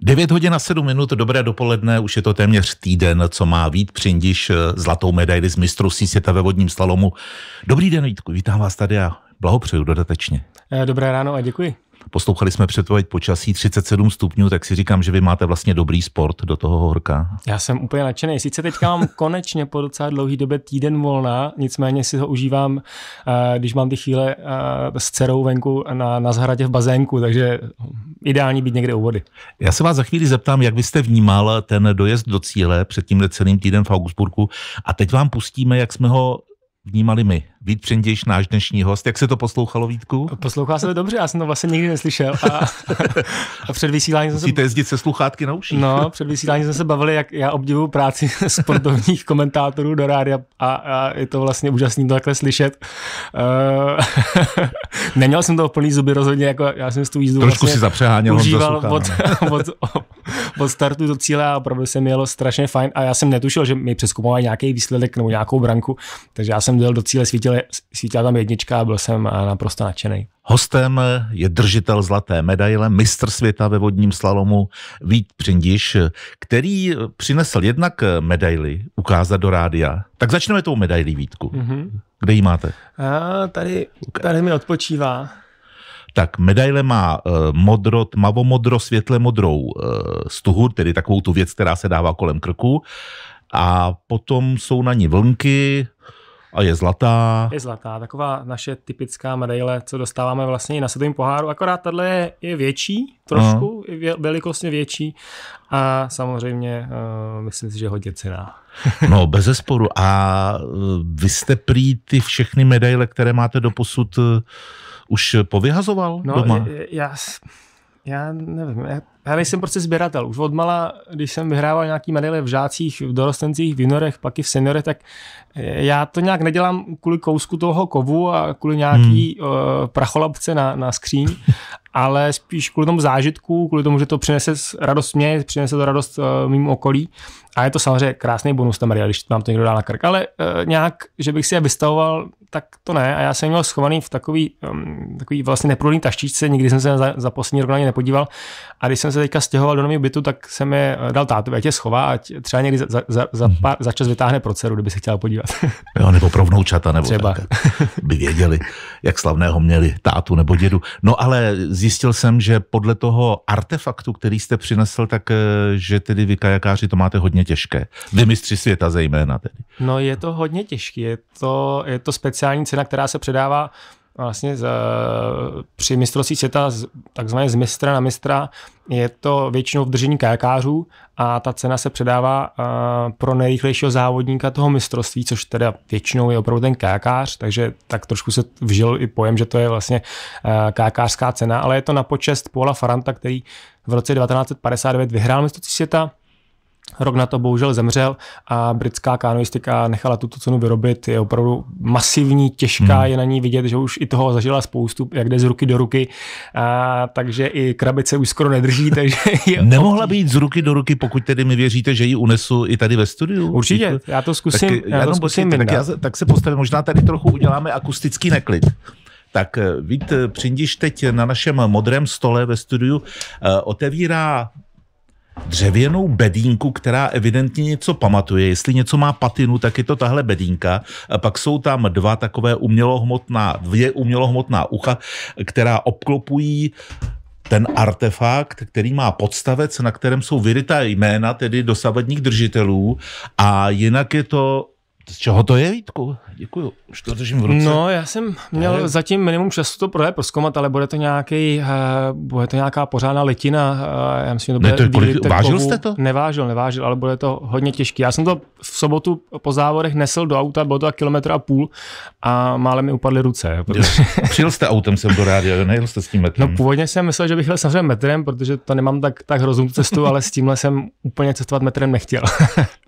9 hodin a 7 minut, dobré dopoledne, už je to téměř týden, co má Vít Přindiš eh, zlatou medaili z mistrovství světa ve vodním slalomu. Dobrý den, Vítku, vítám vás tady a blahopřeju dodatečně. Eh, dobré ráno a děkuji. Poslouchali jsme předpověď počasí 37 stupňů, tak si říkám, že vy máte vlastně dobrý sport do toho horka. Já jsem úplně nadšený. Sice teďka mám konečně po docela dlouhý době týden volna, nicméně si ho užívám, eh, když mám ty chvíle eh, s dcerou venku na, na zahradě v bazénku, takže ideální být někde u vody. Já se vás za chvíli zeptám, jak byste vnímal ten dojezd do cíle před tímhle celým týden v Augsburgu a teď vám pustíme, jak jsme ho vnímali my. Vít Přendějiš, náš dnešní host. Jak se to poslouchalo, Vítku? Poslouchá se to dobře, já jsem to vlastně nikdy neslyšel. A, a před vysíláním jsme se... Musíte jezdit se sluchátky na uších. No, před vysíláním jsme se bavili, jak já obdivuju práci sportovních komentátorů do rádia a, a je to vlastně úžasný to takhle slyšet. Eh, neměl jsem v plný zuby rozhodně, jako já jsem si tu jízdu Trošku vlastně si zapřeháněl užíval od, no. od, od, startu do cíle a opravdu se mělo strašně fajn a já jsem netušil, že mi přeskupovali nějaký výsledek nebo nějakou branku, takže já jsem do cíle, svítil svítila sítila tam jednička a byl jsem eh, naprosto nadšený. Hostem je držitel zlaté medaile, mistr světa ve vodním slalomu Vít Přindiš, který přinesl jednak medaily ukázat do rádia. Tak začneme tou medailí, Vítku. Mm-hmm. Kde ji máte? A eh, tady, tady mi odpočívá. Tak medaile má uh, modro, tmavomodro, světle modrou uh, stuhu, tedy takovou tu věc, která se dává kolem krku. A potom jsou na ní vlnky, a je zlatá. Je zlatá, taková naše typická medaile, co dostáváme vlastně i na světovém poháru, akorát tahle je, je větší, trošku, uh no. huh velikostně větší a samozřejmě uh, myslím si, že hodně cená. no, bez zesporu. A eh, vy jste prý ty všechny medaile, které máte do posud, eh, už povyhazoval no, doma? Já, já nevím, já já nejsem prostě sběratel. Už odmala, když jsem vyhrával nějaký medaile v žácích, v dorostencích, v juniorech, pak i v seniore, tak eh, já to nějak nedělám kvůli kousku toho kovu a kvůli nějaký hmm. uh, pracholapce na, na skříň, ale spíš kvůli tomu zážitku, kvůli tomu, že to přinese radost mě, přinese to radost uh, mým okolí. A je to samozřejmě krásný bonus tam, když vám to někdo dá na krk. Ale uh, nějak, že bych si je vystavoval, tak to ne. A já jsem měl schovaný v takový, um, takový vlastně neprůlný taštičce, nikdy jsem se za, za poslední rok na ně nepodíval. A když jsem se teďka stěhoval do nového bytu, tak jsem je dal tátu ať je schová, ať třeba někdy za, za, za, mhm. pár, za čas vytáhne pro dceru, kdyby se chtěla podívat. jo, nebo pro vnoučata, nebo třeba. Tak, by věděli, jak slavného měli tátu nebo dědu. No ale zjistil jsem, že podle toho artefaktu, který jste přinesl, tak eh, že tedy vy kajakáři to máte hodně těžké. Vy mistři světa zejména tedy. No je to hodně těžké, je to, je to speciální cena, která se předává vlastně z, při mistrovství světa z, takzvané z mistra na mistra je to většinou v držení kajakářů a ta cena se předává pro nejrychlejšího závodníka toho mistrovství, což teda většinou je opravdu ten kajakář, takže tak trošku se vžil i pojem, že to je vlastně kajakářská cena, ale je to na počest Paula Faranta, který v roce 1959 vyhrál mistrovství světa, Rok na to bohužel zemřel a britská kanoistika nechala tuto cenu vyrobit. Je opravdu masivní, těžká, hmm. je na ní vidět, že už i toho zažila spoustu, jak jde z ruky do ruky. A, takže i krabice už skoro nedrží. Takže je Nemohla být z ruky do ruky, pokud tedy mi věříte, že ji unesu i tady ve studiu. Určitě, já to zkusím. Tak, já, já to zkusím tak, já, tak se postavím, možná tady trochu uděláme akustický neklid. Tak eh, Vít eh, Přindiš teď na našem modrém stole ve studiu eh, otevírá dřevěnou bedínku, která evidentně něco pamatuje. Jestli něco má patinu, tak je to tahle bedínka. A pak jsou tam dva takové umělohmotná, dvě umělohmotná ucha, která obklopují ten artefakt, který má podstavec, na kterém jsou vyrytá jména, tedy dosavadních držitelů a jinak je to z čeho to je, Vítku? Děkuju. Už to držím v ruce. No, já jsem měl Ahoj. zatím minimum času to proje proskomat, ale bude to nějaký, uh, bude to nějaká pořádná litina. Uh, eh, já myslím, že to bude ne, to kolik, vážil jste to? Nevážil, nevážil, ale bude to hodně těžký. Já jsem to v sobotu po závodech nesl do auta, bylo to tak kilometr a půl a málem mi upadly ruce. Protože... Přijel jste autem sem do rádia, nejel jste s tím metrem? No, původně jsem myslel, že bych jel samozřejmě metrem, protože to nemám tak, tak hroznou cestu, ale s tímhle jsem úplně cestovat metrem nechtěl.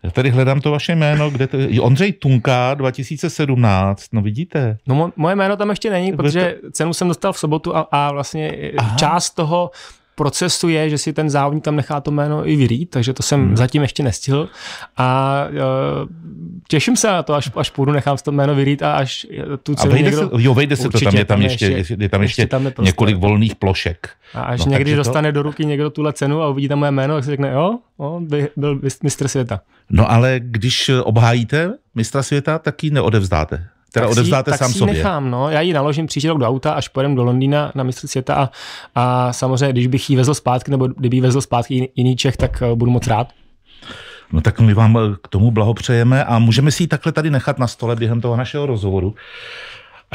já tady hledám to vaše jméno, kde to je. Ondřej Ondřej Tunka 2017, no vidíte. No moje jméno tam ještě není, protože cenu jsem dostal v sobotu a, a vlastně Aha. část toho procesu je, že si ten závodník tam nechá to jméno i vyrýt, takže to jsem hmm. zatím ještě nestihl. A uh, těším se na to, až, až půjdu, nechám si to jméno vyrýt a až tu cenu a někdo... Se, jo, vejde se to, tam je tam, ještě, ještě, je tam ještě, ještě tam je několik volných plošek. A až no, někdy dostane to... do ruky někdo tuhle cenu a uvidí tam moje jméno, tak si řekne, jo, o, by, byl mistr světa. No ale když obhájíte mistra světa, tak ji neodevzdáte která tak odevzdáte sám si sobě. nechám, no. Já ji naložím příští rok do auta, až pojedem do Londýna na mistr světa a, a samozřejmě, když bych ji vezl zpátky, nebo kdyby ji vezl zpátky jiný Čech, tak eh, budu moc rád. No tak my vám eh, k tomu blahopřejeme a můžeme si ji takhle tady nechat na stole během toho našeho rozhovoru.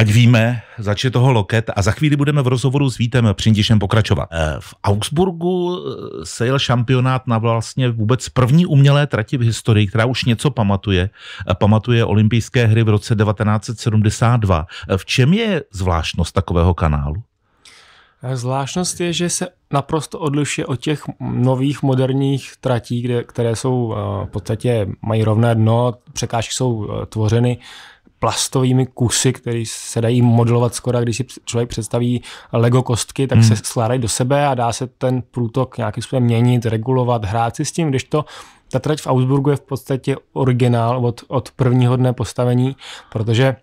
Ať víme, začne toho loket a za chvíli budeme v rozhovoru s Vítem Přindišem pokračovat. Eh, v Augsburgu eh, se jel šampionát na vlastně vůbec první umělé trati v historii, která už něco pamatuje. Eh, pamatuje olympijské hry v roce 1972. V čem je zvláštnost takového kanálu? Zvláštnost je, že se naprosto odlišuje od těch nových moderních tratí, kde, které jsou v podstatě mají rovné dno, překážky jsou tvořeny plastovými kusy, které se dají modelovat skoro, když si člověk představí Lego kostky, tak hmm. se skládají do sebe a dá se ten průtok nějakým způsobem měnit, regulovat, hrát si s tím, když to ta trať v Augsburgu je v podstatě originál od, od prvního dne postavení, protože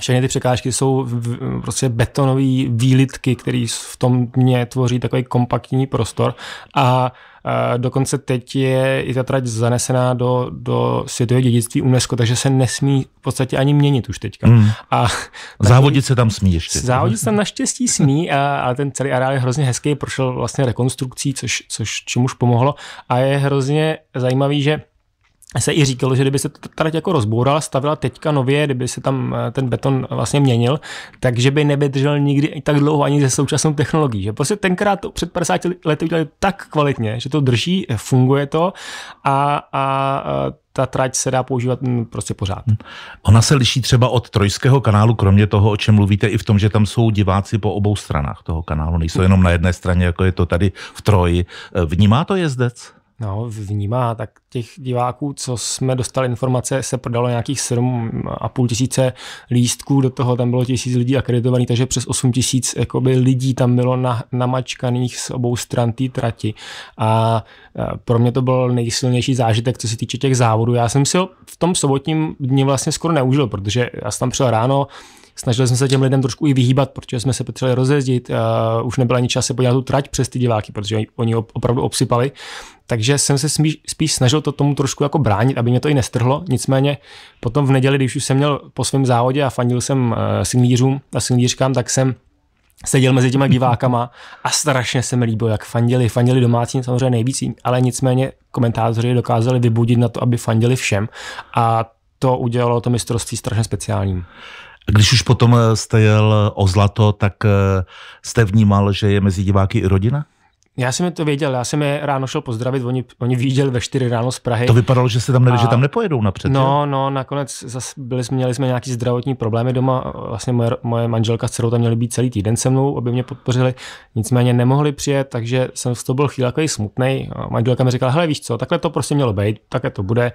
všechny ty překážky jsou v, prostě betonové výlitky, které v tom mě tvoří takový kompaktní prostor a Dokonce teď je i ta trať zanesená do, do světového dědictví UNESCO, takže se nesmí v podstatě ani měnit už teďka. Hmm. A závodit se tam smí ještě. Závodit se tam naštěstí smí, a, a ten celý areál je hrozně hezký, prošel vlastně rekonstrukcí, což, což čemuž pomohlo. A je hrozně zajímavý, že se i říkalo, že kdyby se ta trať jako rozbourala, stavila teďka nově, kdyby se tam eh, ten beton vlastně měnil, takže by nevydržel nikdy tak dlouho ani ze současnou technologií. Že prostě tenkrát to před 50 lety udělali tak kvalitně, že to drží, eh, funguje to a, a eh, ta trať se dá používat mm, prostě pořád. Hm. Ona se liší třeba od Trojského kanálu, kromě toho, o čem mluvíte, i v tom, že tam jsou diváci po obou stranách toho kanálu, nejsou jenom na jedné straně, jako je to tady v Troji. Vnímá to jezdec? no, vnímá, tak těch diváků, co jsme dostali informace, se prodalo nějakých 7,5 tisíce lístků, do toho tam bylo tisíc lidí akreditovaných, takže přes 8 tisíc jakoby, lidí tam bylo na, namačkaných z obou stran té trati. A pro mě to byl nejsilnější zážitek, co se týče těch závodů. Já jsem si ho v tom sobotním dní vlastně skoro neužil, protože já jsem tam přijel ráno, Snažili jsme se těm lidem trošku i vyhýbat, protože jsme se potřebovali rozjezdit, Uh, už nebyl ani čas se podívat tu trať přes ty diváky, protože oni opravdu obsypali. Takže jsem se spíš, spíš snažil to tomu trošku jako bránit, aby mě to i nestrhlo. Nicméně potom v neděli, když už jsem měl po svém závodě a fandil jsem uh, eh, singlířům a singlířkám, tak jsem seděl mezi těma divákama a strašně se mi líbilo, jak fandili, fandili domácím samozřejmě nejvíc, ale nicméně komentátoři dokázali vybudit na to, aby fandili všem a to udělalo to mistrovství strašně speciálním. Když už potom eh, jste jel eh, o zlato, tak eh, jste vnímal, že je mezi diváky i rodina? Já jsem je to věděl, já jsem je ráno šel pozdravit, oni, oni viděli ve 4 ráno z Prahy. To vypadalo, že se tam, neví, že tam nepojedou napřed. No, je? no, nakonec zas byli, měli jsme nějaký zdravotní problémy doma, vlastně moje, moje manželka s dcerou tam měly být celý týden se mnou, aby mě podpořili, nicméně nemohli přijet, takže jsem z toho byl chvíli takový smutný. Manželka mi říkala, hele víš co, takhle to prostě mělo být, takhle to bude,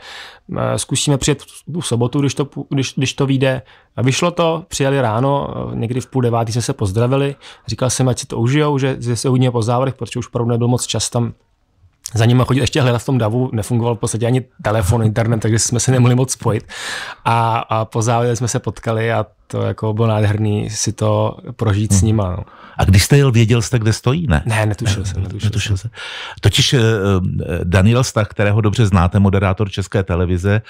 eh, zkusíme přijet tu sobotu, když to, když, když to vyjde. A vyšlo to, přijeli ráno, eh, někdy v půl devátý jsme se pozdravili, říkal jsem, ať si to užijou, že, že se něj po závodech, protože už opravdu nebyl moc čas tam za nimi chodit ještě hledat v tom davu, nefungoval v podstatě ani telefon, internet, takže jsme se nemohli moc spojit. A, a po závěru jsme se potkali a to jako bylo nádherný si to prožít hmm. s nima. No. A když jste jel, věděl jste, kde stojí, ne? Ne, netušil jsem. Netušil, netušil jsem. Se. Totiž eh, eh, Daniel Stach, kterého dobře znáte, moderátor České televize,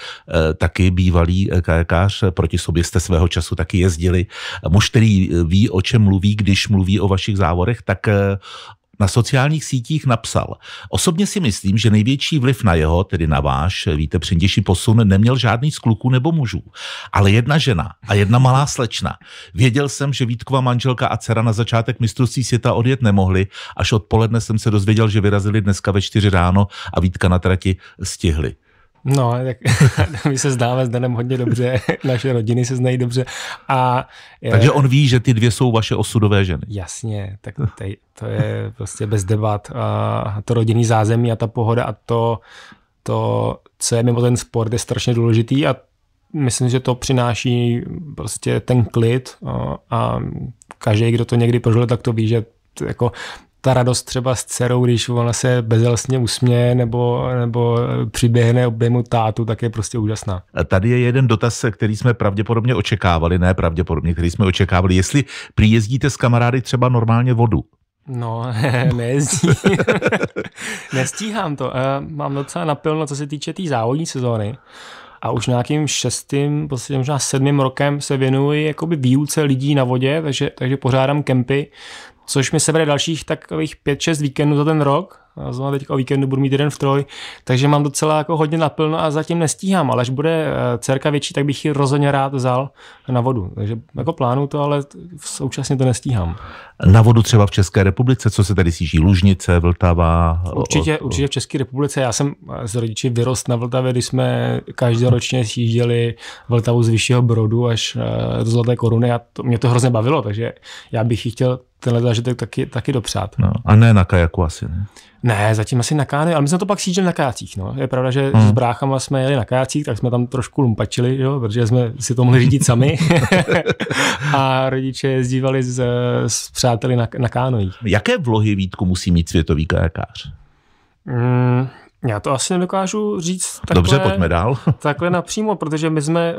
eh, taky bývalý kajakář, proti sobě jste svého času taky jezdili. Muž, který ví, o čem mluví, když mluví o vašich závorech, tak na sociálních sítích napsal. Osobně si myslím, že největší vliv na jeho, tedy na váš, víte, přinděši posun, neměl žádný z kluků nebo mužů, ale jedna žena a jedna malá slečna. Věděl jsem, že Vítková manželka a dcera na začátek mistrovství světa odjet nemohli, až odpoledne jsem se dozvěděl, že vyrazili dneska ve čtyři ráno a Vítka na trati stihli. No, tak my se zdáme s Danem hodně dobře, naše rodiny se znají dobře. A, eh, Takže on ví, že ty dvě jsou vaše osudové ženy. Jasně, tak te, to je prostě bez debat. A to rodinný zázemí a ta pohoda a to, to, co je mimo ten sport, je strašně důležitý a myslím, že to přináší prostě ten klid a každý, kdo to někdy prožil, tak to ví, že jako ta radost třeba s dcerou, když ona se bezelstně usměje nebo, nebo přiběhne objemu tátu, tak je prostě úžasná. A tady je jeden dotaz, který jsme pravděpodobně očekávali, ne pravděpodobně, který jsme očekávali. Jestli přijezdíte s kamarády třeba normálně vodu, No, nejezdí. Nestíhám to. Eh, mám docela napilno, co se týče té tý závodní sezóny. A už nějakým šestým, posledním, možná sedmým rokem se věnuji jakoby výuce lidí na vodě, takže, takže pořádám kempy, což mi sebere dalších takových 5-6 víkendů za ten rok. znamená zrovna teď o víkendu budu mít jeden v troj, takže mám docela jako hodně naplno a zatím nestíhám, ale až bude eh, dcerka větší, tak bych ji rozhodně rád vzal na vodu. Takže jako plánu to, ale současně to nestíhám. Na vodu třeba v České republice, co se tady síží? Lužnice, Vltava? Určitě, od... určitě v České republice. Já jsem s rodiči vyrost na Vltavě, když jsme každoročně sjížděli Vltavu z Vyššího Brodu až eh, do Zlaté koruny a to, mě to hrozně bavilo, takže já bych ji chtěl tenhle zážitek taky, taky dopřát. No, a ne na kajaku asi, ne? Ne, zatím asi na káne, ale my jsme to pak sjížděli na kajacích. No. Je pravda, že hmm. s bráchama jsme jeli na kajacích, tak jsme tam trošku lumpačili, jo, protože jsme si to mohli řídit sami. a rodiče jezdívali s, s přáteli na, na kánojích. Jaké vlohy, Vítku, musí mít světový kajakář? Mm, já to asi nedokážu říct takhle, Dobře, pojďme dál. takhle napřímo, protože my jsme, eh,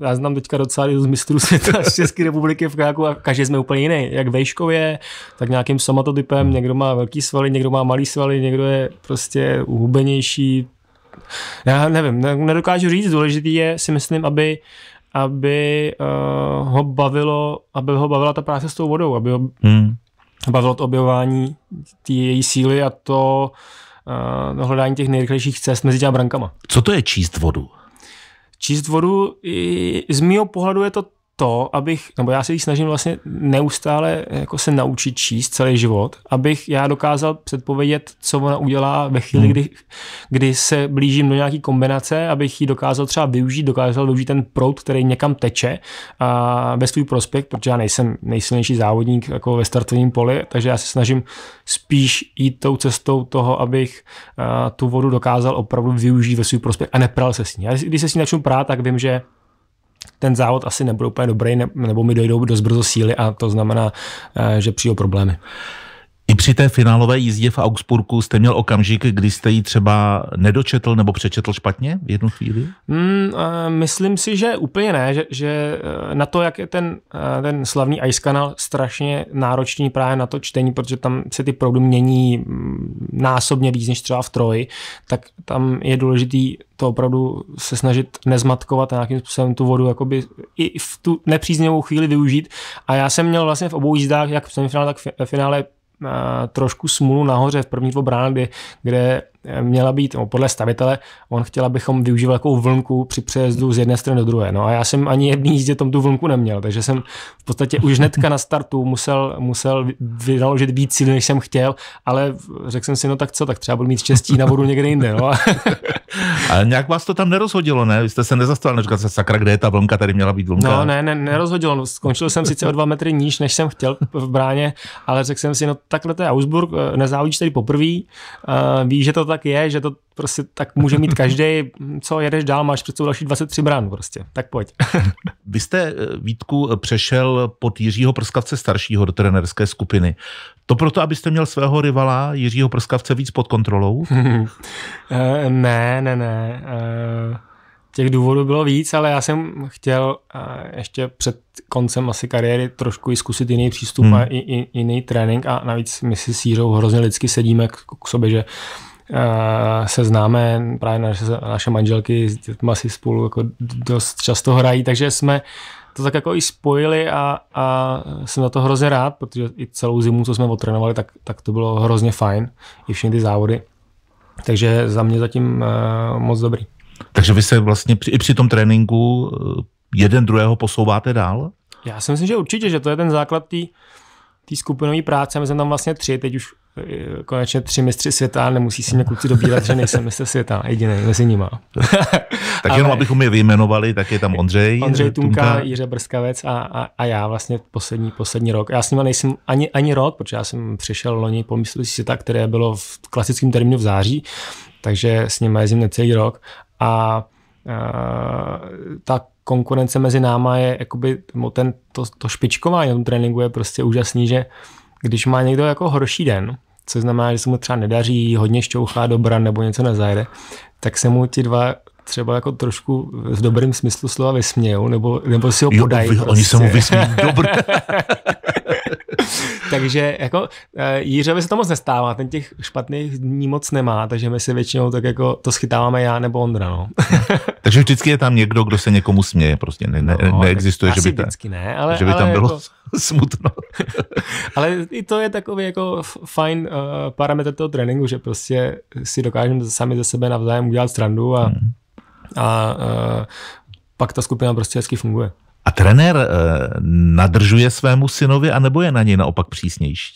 já znám teďka docela z mistrů světa z České republiky v kajaku a každý jsme úplně jiný. Jak vejškově, tak nějakým somatotypem, někdo má velký svaly, někdo má malý svaly, někdo je prostě uhubenější. Já nevím, nedokážu říct, důležitý je si myslím, aby aby uh, ho bavilo, aby ho bavila ta práce s tou vodou, aby ho hmm. bavilo to objevování té její síly a to, uh, uh, hledání těch nejrychlejších cest mezi těma brankama. Co to je číst vodu? Číst vodu i, z mého pohledu je to to, abych, nebo já se ji snažím vlastně neustále jako se naučit číst celý život, abych já dokázal předpovědět, co ona udělá ve chvíli, hmm. kdy, kdy se blížím do nějaký kombinace, abych ji dokázal třeba využít, dokázal využít ten prout, který někam teče a ve svůj prospekt, protože já nejsem nejsilnější závodník jako ve startovním poli, takže já se snažím spíš jít tou cestou toho, abych a, tu vodu dokázal opravdu využít ve svůj prospekt a nepral se s ní. Já, když se s ní začnu prát, tak vím, že ten závod asi nebude úplně dobrý, nebo mi dojdou dost brzo síly a to znamená, eh, že přijdou problémy. I při té finálové jízdě v Augsburgu jste měl okamžik, kdy jste ji třeba nedočetl nebo přečetl špatně v jednu chvíli? Mm, myslím si, že úplně ne, že, že eh, na to, jak je ten, eh, ten slavný Ice Canal strašně náročný právě na to čtení, protože tam se ty proudy mění mm, násobně víc než třeba v Troji, tak tam je důležitý to opravdu se snažit nezmatkovat a nějakým způsobem tu vodu jakoby i v tu nepříznivou chvíli využít. A já jsem měl vlastně v obou jízdách, jak v semifinále, tak v finále trošku smůlu nahoře v první dvou bránách, kde, kde měla být, no, podle stavitele, on chtěl, abychom využívali takovou vlnku při přejezdu z jedné strany do druhé. No a já jsem ani jedný jízdě tom tu vlnku neměl, takže jsem v podstatě už hnedka na startu musel, musel vynaložit víc cíl, než jsem chtěl, ale řekl jsem si, no tak co, tak třeba budu mít štěstí na vodu někde jinde. No. ale nějak vás to tam nerozhodilo, ne? Vy jste se nezastavil, neříkal se sakra, kde je ta vlnka, tady měla být vlnka. No ne, ne, nerozhodilo. No, skončil jsem sice o dva metry níž, než jsem chtěl v bráně, ale řekl jsem si, no takhle to je Augsburg, eh, nezávodíš tady poprvé, uh, eh, víš, že to tak je, že to prostě tak může mít každý, co jedeš dál, máš před sebou další 23 brán prostě, tak pojď. Vy jste, eh, Vítku, eh, přešel pod Jiřího Prskavce staršího do trenerské skupiny. To proto, abyste měl svého rivala Jiřího Prskavce víc pod kontrolou? Eh, ne, ne, ne. Těch důvodů bylo víc, ale já jsem chtěl ještě před koncem asi kariéry trošku i zkusit jiný přístup hmm. a i, i, jiný trénink a navíc my si s Jiřou hrozně lidsky sedíme k, k sobě, že Eh, se známe, právě naše, naše manželky s dětma si spolu jako dost často hrají, takže jsme to tak jako i spojili a, a jsem na to hrozně rád, protože i celou zimu, co jsme otrénovali, tak, tak to bylo hrozně fajn, i všechny ty závody. Takže za mě zatím uh, moc dobrý. Takže vy se vlastně při, i při tom tréninku eh, jeden druhého posouváte dál? Já si myslím, že určitě, že to je ten základ té skupinové práce. My jsme tam vlastně tři, teď už konečně tři mistři světa, nemusí si mě kluci dobírat, že nejsem mistr světa, jediný mezi nima. tak jenom abychom je vyjmenovali, tak je tam Ondřej. Ondřej Tumka, Tumka. Jiře Brskavec a, a, a, já vlastně poslední, poslední rok. Já s nima nejsem ani, ani rok, protože já jsem přišel loni po mistrovství světa, které bylo v klasickém termínu v září, takže s nima jezdím necelý rok a a ta konkurence mezi náma je jakoby ten, to, to špičkování na tom tréninku je prostě úžasný, že uh, když má někdo jako horší den, co znamená, že se mu třeba nedaří, hodně šťouchá do bran nebo něco nezajde, tak se mu ti dva třeba jako trošku v dobrým smyslu slova vysmějou, nebo, nebo si ho podají. Jo, prostě. oni se mu prostě. vysmějí, dobrý. takže jako eh, Jířovi se to moc nestává, ten těch špatných dní moc nemá, takže my si většinou tak jako to schytáváme já nebo Ondra, no. takže vždycky je tam někdo, kdo se někomu směje, prostě ne, ne, no, neexistuje, že by, ta, vždycky ne, ale, že by tam ale bylo... Jako smutno. Ale i to je takový jako fajn uh, parametr toho tréninku, že prostě si dokážeme sami ze sebe navzájem udělat strandu a, hmm. a uh, pak ta skupina prostě hezky funguje. A trenér uh, nadržuje svému synovi, anebo je na něj naopak přísnější?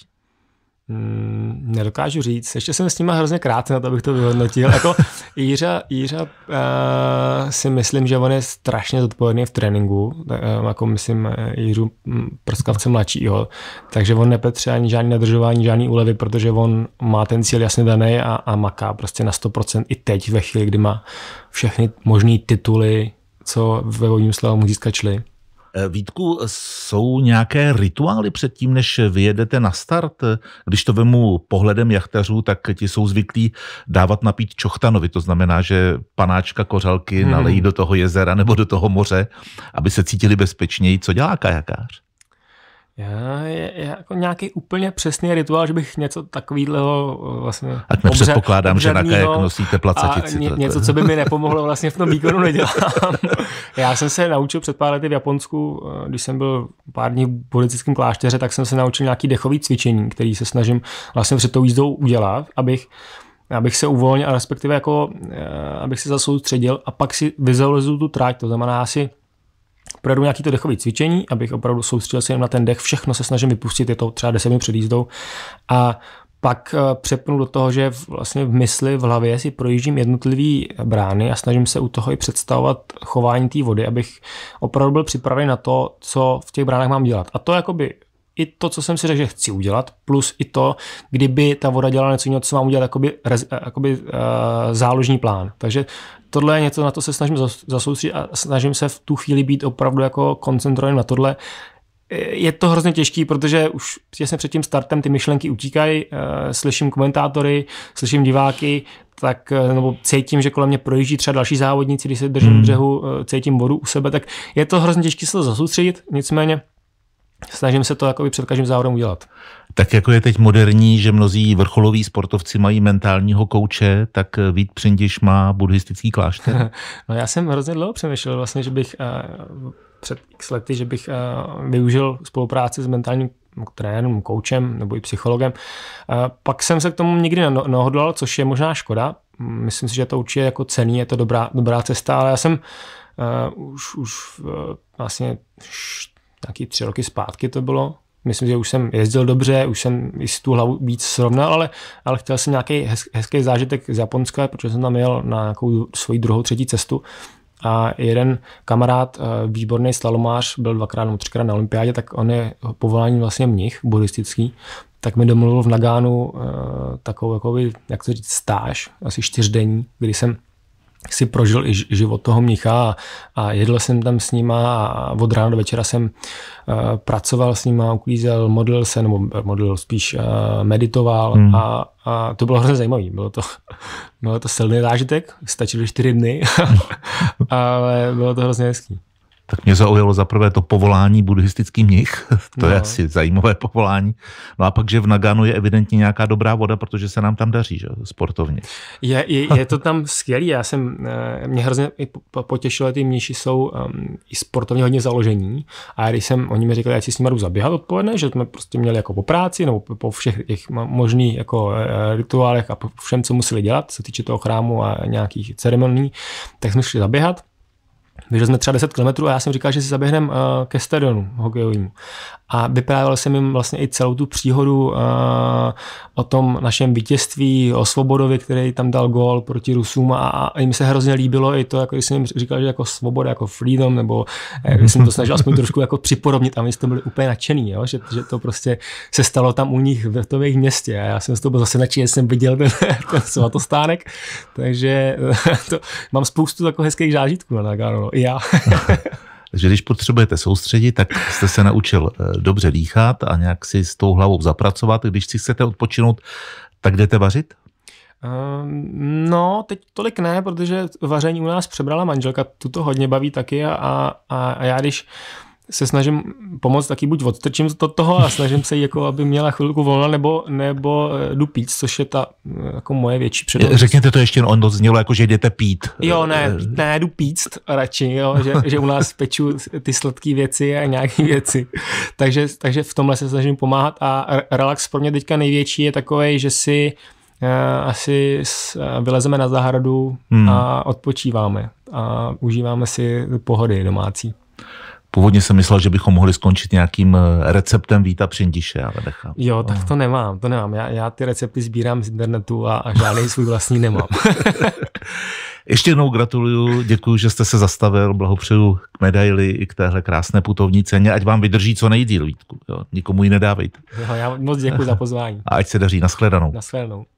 Mm, nedokážu říct. Ještě jsem s nima hrozně krátce na to, abych to vyhodnotil. Jako Jířa, Jířa uh, eh, si myslím, že on je strašně zodpovědný v tréninku. Tak, uh, jako myslím eh, Jířu mm, prskavce mladšího. Takže on nepetře ani žádný nadržování, žádný úlevy, protože on má ten cíl jasně daný a, a maká prostě na 100% i teď ve chvíli, kdy má všechny možné tituly, co ve vodním slavu mu získačili. Eh, Vítku, jsou nějaké rituály před tím, než vyjedete na start? Když to vemu pohledem jachtařů, tak ti jsou zvyklí dávat napít čochtanovi, to znamená, že panáčka kořalky hmm. nalejí do toho jezera nebo do toho moře, aby se cítili bezpečněji. Co dělá kajakář? Já, je, je jako nějaký úplně přesný rituál, že bych něco takového eh, vlastně... Ať nepředpokládám, že na kajak nosíte placatici. Ně, něco, co by mi nepomohlo, vlastně v tom výkonu nedělám. Já jsem se naučil před pár lety v Japonsku, eh, když jsem byl pár dní v politickém klášteře, tak jsem se naučil nějaký dechový cvičení, který se snažím vlastně před tou jízdou udělat, abych abych se uvolnil a respektive jako, eh, abych se zasoustředil a pak si vizualizuju tu trať, to znamená, já si projedu nějaký to dechové cvičení, abych opravdu soustředil se na ten dech, všechno se snažím vypustit, je to třeba 10 minut před jízdou a pak eh, přepnu do toho, že vlastně v mysli, v hlavě si projíždím jednotlivé brány a snažím se u toho i představovat chování té vody, abych opravdu byl připraven na to, co v těch bránách mám dělat. A to jakoby i to, co jsem si řekl, že chci udělat, plus i to, kdyby ta voda dělala něco jiného, co mám udělat, jakoby, eh, jakoby uh, záložní plán. Takže tohle je něco, na to se snažím zasoustředit a snažím se v tu chvíli být opravdu jako koncentrovaný na tohle. Eh, je to hrozně těžký, protože už těsně před tím startem ty myšlenky utíkají, uh, slyším komentátory, slyším diváky, tak nebo cítím, že kolem mě projíždí třeba další závodníci, když se držím hmm. břehu, cítím vodu u sebe, tak je to hrozně těžké se to zasoustředit, nicméně snažím se to jakoby před každým závodem udělat. Tak jako je teď moderní, že mnozí vrcholoví sportovci mají mentálního kouče, tak eh, Vít Přindiš má buddhistický klášter? no já jsem hrozně dlouho přemýšlel vlastně, že bych uh, před x lety, že bych uh, využil spolupráci s mentálním trenérem, koučem nebo i psychologem. Uh, pak jsem se k tomu nikdy nehodlal, což je možná škoda. Myslím si, že to určitě jako cený, je to dobrá, dobrá cesta, ale já jsem uh, už, už uh, vlastně št- taky tři roky zpátky to bylo. Myslím, že už jsem jezdil dobře, už jsem i si tu hlavu víc srovnal, ale, ale chtěl jsem nějaký hezký zážitek z Japonska, protože jsem tam jel na nějakou svoji druhou, třetí cestu. A jeden kamarád, eh, výborný slalomář, byl dvakrát nebo třikrát na olympiádě, tak on je povolání vlastně mnich buddhistický, tak mi domluvil v Nagánu eh, takovou, jakoby, jak to říct, stáž, asi čtyřdenní, kdy jsem si prožil i život toho mnicha a, a jedl jsem tam s ním a od rána do večera jsem uh, pracoval s a uklízel, modlil se, nebo eh, modlil spíš uh, meditoval hmm. a, a to bylo hrozně zajímavé. Bylo to, bylo to silný zážitek, stačily čtyři dny, ale bylo to hrozně hezký tak mě zaujalo zaprvé to povolání buddhistický mnich, to no. je asi zajímavé povolání. No a pak, že v Naganu je evidentně nějaká dobrá voda, protože se nám tam daří, že? sportovně. Je, je, je to tam skvělé. já jsem, eh, mě hrozně potěšilo, ty mniši jsou um, i sportovně hodně založení a když jsem, oni mi říkali, já si s nimi jdu zaběhat odpoledne, že jsme prostě měli jako po práci nebo po všech těch možných jako eh, rituálech a po všem, co museli dělat, co týče toho chrámu a nějakých ceremonií, tak jsme šli zaběhat Běželi jsme třeba 10 km a já jsem říkal, že si zaběhneme eh, ke stadionu hokejovému. A vyprávěl jsem jim vlastně i celou tu příhodu eh, o tom našem vítězství, o Svobodovi, který tam dal gol proti Rusům a, a jim se hrozně líbilo i to, jako jsem jim říkal, že jako svoboda, jako freedom, nebo eh, jak jsem to snažil aspoň trošku jako připodobnit a oni to byli úplně nadšený, jo? Že, že, to prostě se stalo tam u nich v tom jejich městě. A já jsem z toho byl zase nadšený, že jsem viděl ten, ten svatostánek, takže to, mám spoustu takových hezkých zážitků na no, Nagano. No i já. Takže když potřebujete soustředit, tak jste se naučil eh, dobře dýchat a nějak si s tou hlavou zapracovat. Když si chcete odpočinout, tak jdete vařit? Ehm, no, teď tolik ne, protože vaření u nás přebrala manželka, tuto hodně baví taky a, a, a já když se snažím pomoct, taky buď odtrčím to toho a snažím se jí, jako, aby měla chvilku volna, nebo, nebo eh, jdu pít, což je ta eh, jako moje větší přednost. Řekněte to ještě, no, on to znělo jako, že jdete pít. Jo, ne, eh, ne, jdu pít radši, jo, že, že, u nás peču ty sladké věci a nějaké věci. takže, takže v tomhle se snažím pomáhat a relax pro mě teďka největší je takový, že si asi vylezeme na zahradu hmm. a odpočíváme a užíváme si pohody domácí. Původně jsem myslel, že bychom mohli skončit nějakým eh, receptem Víta Přindiše, ale nechám. Jo, tak to nemám, to nemám. Já, já ty recepty sbírám z internetu a, a žádný svůj vlastní nemám. Ještě jednou gratuluju, děkuji, že jste se zastavil, blahopřeju k medaili i k téhle krásné putovní ceně, ať vám vydrží co nejdíl, Vítku. Jo, nikomu ji nedávejte. Jo, já moc děkuji za pozvání. A ať se daří, nashledanou. Nashledanou.